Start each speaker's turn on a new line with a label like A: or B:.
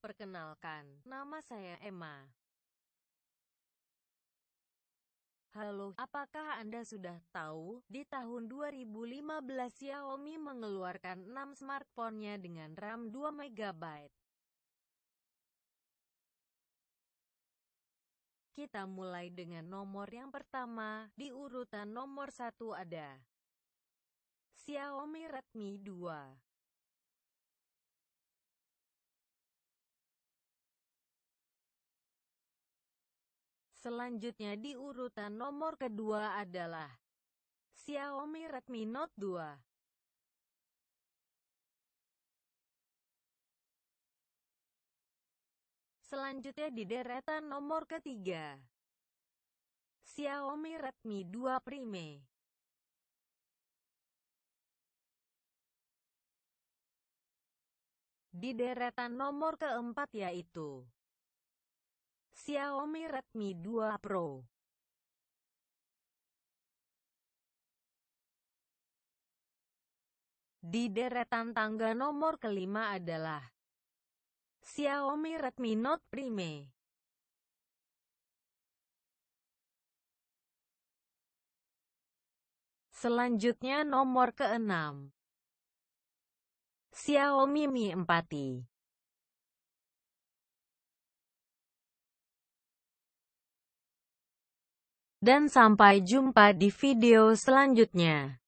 A: Perkenalkan, nama saya Emma. Halo, apakah Anda sudah tahu, di tahun 2015 Xiaomi mengeluarkan 6 smartphone-nya dengan RAM 2 mb Kita mulai dengan nomor yang pertama, di urutan nomor 1 ada Xiaomi Redmi 2.
B: Selanjutnya di urutan nomor kedua adalah Xiaomi Redmi Note 2. Selanjutnya di deretan nomor ketiga. Xiaomi Redmi 2 Prime. Di deretan nomor keempat yaitu Xiaomi Redmi 2 Pro Di deretan tangga nomor kelima adalah Xiaomi Redmi Note Prime Selanjutnya nomor keenam Xiaomi Mi 4i dan sampai jumpa di video selanjutnya.